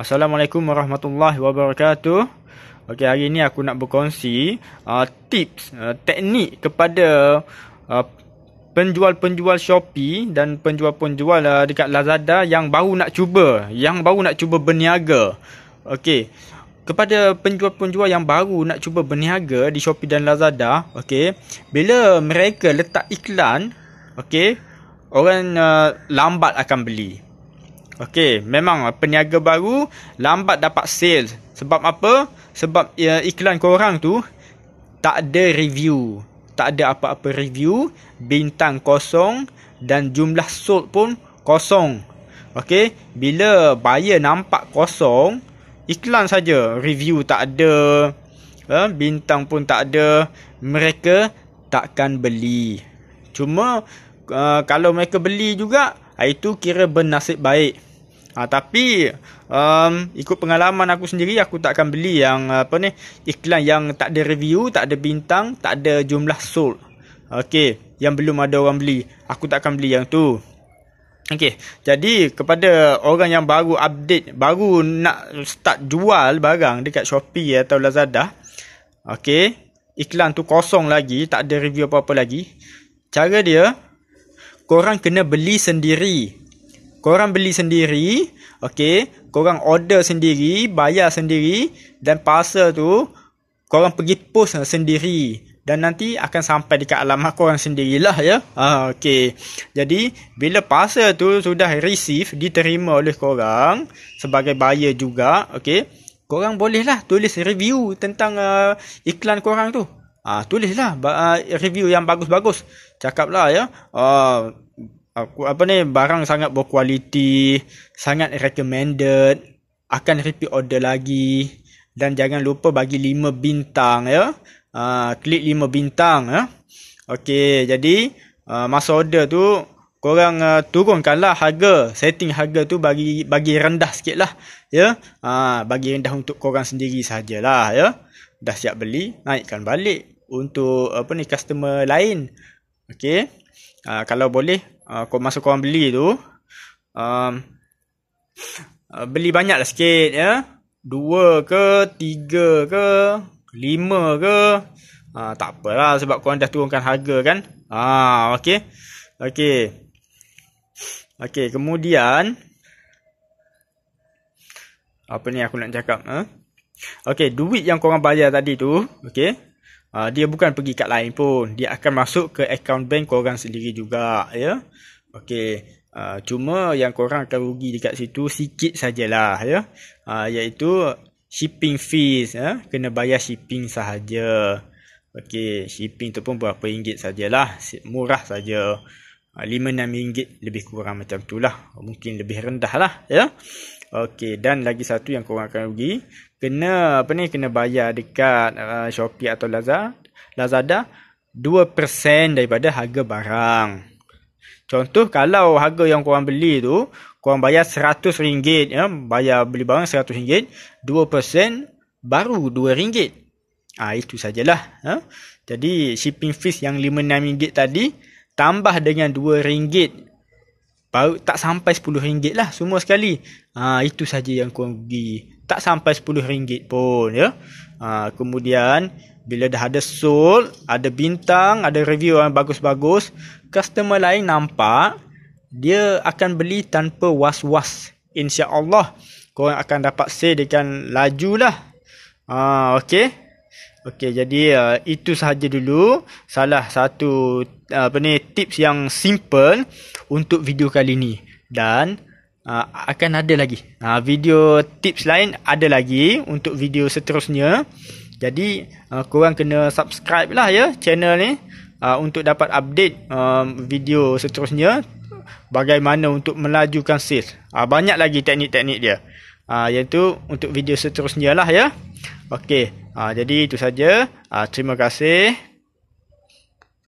Assalamualaikum warahmatullahi wabarakatuh. Okey, hari ini aku nak berkongsi uh, tips uh, teknik kepada uh, penjual-penjual Shopee dan penjual-penjual uh, dekat Lazada yang baru nak cuba, yang baru nak cuba berniaga. Okey. Kepada penjual-penjual yang baru nak cuba berniaga di Shopee dan Lazada, okey. Bila mereka letak iklan, okey, orang uh, lambat akan beli. Okey, memang eh, peniaga baru lambat dapat sales. Sebab apa? Sebab ya, iklan korang tu tak ada review. Tak ada apa-apa review, bintang kosong dan jumlah sold pun kosong. Okey, bila buyer nampak kosong, iklan saja, review tak ada, eh, bintang pun tak ada, mereka takkan beli. Cuma uh, kalau mereka beli juga, ah, itu kira bernasib baik. Ha, tapi um, ikut pengalaman aku sendiri aku tak akan beli yang apa ni iklan yang tak ada review, tak ada bintang, tak ada jumlah sold. Okey, yang belum ada orang beli, aku tak akan beli yang tu. Okey, jadi kepada orang yang baru update, baru nak start jual barang dekat Shopee atau Lazada. Okey, iklan tu kosong lagi, tak ada review apa-apa lagi. Cara dia, korang kena beli sendiri korang beli sendiri, okey, korang order sendiri, bayar sendiri dan pasal tu korang pergi post sendiri dan nanti akan sampai dekat alamat korang sendirilah ya. Ha ah, okey. Jadi bila pasal tu sudah receive diterima oleh korang sebagai buyer juga, okey. Korang bolehlah tulis review tentang uh, iklan korang tu. Ah tulislah uh, review yang bagus-bagus. Cakaplah ya. Ah uh, apa ni barang sangat berkualiti, sangat recommended, akan repeat order lagi dan jangan lupa bagi 5 bintang ya. Ha, klik 5 bintang ya. Okey, jadi uh, masa order tu korang uh, turunkanlah harga, setting harga tu bagi bagi rendah sikitlah ya. Ha, bagi rendah untuk korang sendiri sajalah ya. Dah siap beli, naikkan balik untuk apa ni customer lain. Okey uh, kalau boleh ah, kau uh, masuk kau orang beli tu um, uh, beli banyaklah sikit ya dua ke tiga ke lima ke uh, tak apalah sebab kau dah turunkan harga kan ah uh, okey okey okey kemudian apa ni aku nak cakap ha? Okey, duit yang korang bayar tadi tu, okey. Uh, dia bukan pergi kat lain pun. Dia akan masuk ke akaun bank korang sendiri juga. Ya. Okey. Uh, cuma yang korang akan rugi dekat situ sikit sajalah. Ya. Uh, iaitu shipping fees. Ya. Kena bayar shipping sahaja. Okey. Shipping tu pun berapa ringgit sajalah. Murah saja. Uh, RM5, ah, RM6 lebih kurang macam tu lah. Mungkin lebih rendah lah. Ya? Okey, dan lagi satu yang korang akan rugi. Kena, apa ni, kena bayar dekat uh, Shopee atau Lazada. Lazada, 2% daripada harga barang. Contoh, kalau harga yang korang beli tu, korang bayar RM100, ya? bayar beli barang RM100, 2% baru RM2. Ah ha, itu sajalah. Ha? Jadi, shipping fees yang RM5, rm tadi, tambah dengan RM2 baru tak sampai RM10 lah semua sekali. Ha, itu saja yang kau pergi. Tak sampai RM10 pun ya. Ha, kemudian bila dah ada sold, ada bintang, ada review yang bagus-bagus, customer lain nampak dia akan beli tanpa was-was. Insya-Allah kau akan dapat sale dengan lah. Ah ha, Okey jadi uh, itu sahaja dulu salah satu uh, apa ni tips yang simple untuk video kali ni dan uh, akan ada lagi. Uh, video tips lain ada lagi untuk video seterusnya. Jadi uh, korang kena subscribe lah ya channel ni uh, untuk dapat update um, video seterusnya bagaimana untuk melajukan sales. Uh, banyak lagi teknik-teknik dia. Ah uh, iaitu untuk video seterusnya lah ya. Okey. Ha, jadi itu saja. Ha, terima kasih.